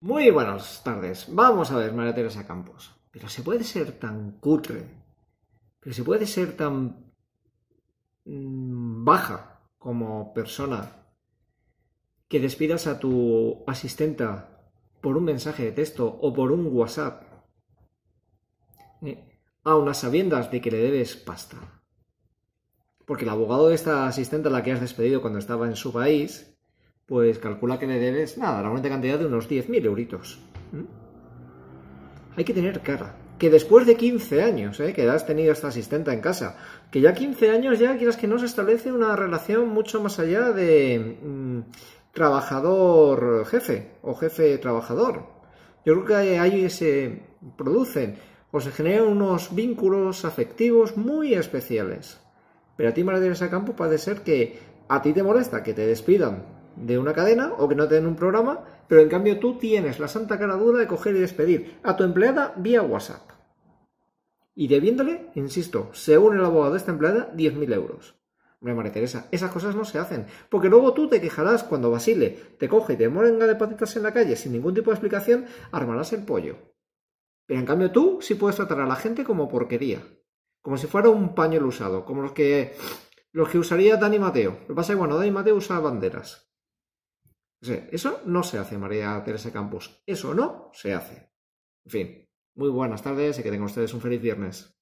Muy buenas tardes. Vamos a ver, María Teresa Campos. Pero se puede ser tan cutre, pero se puede ser tan mm, baja como persona que despidas a tu asistenta por un mensaje de texto o por un WhatsApp, eh, a unas sabiendas de que le debes pasta. Porque el abogado de esta asistente a la que has despedido cuando estaba en su país, pues calcula que le debes, nada, la buena cantidad de unos 10.000 euritos. Hay que tener cara. Que después de 15 años, ¿eh? que has tenido esta asistenta en casa, que ya 15 años ya quieras que no se establece una relación mucho más allá de mm, trabajador-jefe o jefe-trabajador. Yo creo que ahí se producen o se generan unos vínculos afectivos muy especiales. Pero a ti, María Teresa Campo, puede ser que a ti te molesta que te despidan de una cadena o que no te den un programa, pero en cambio tú tienes la santa cara de coger y despedir a tu empleada vía WhatsApp. Y debiéndole, insisto, según el abogado de esta empleada, 10.000 euros. Hombre, María Teresa, esas cosas no se hacen. Porque luego tú te quejarás cuando Basile te coge y te morenga de patitas en la calle sin ningún tipo de explicación, armarás el pollo. Pero en cambio tú sí puedes tratar a la gente como porquería. Como si fuera un pañuelo usado, como los que, los que usaría Dani Mateo. Lo que pasa es que, Dani Mateo usa banderas eso no se hace, María Teresa Campos. Eso no se hace. En fin, muy buenas tardes y que tengan ustedes un feliz viernes.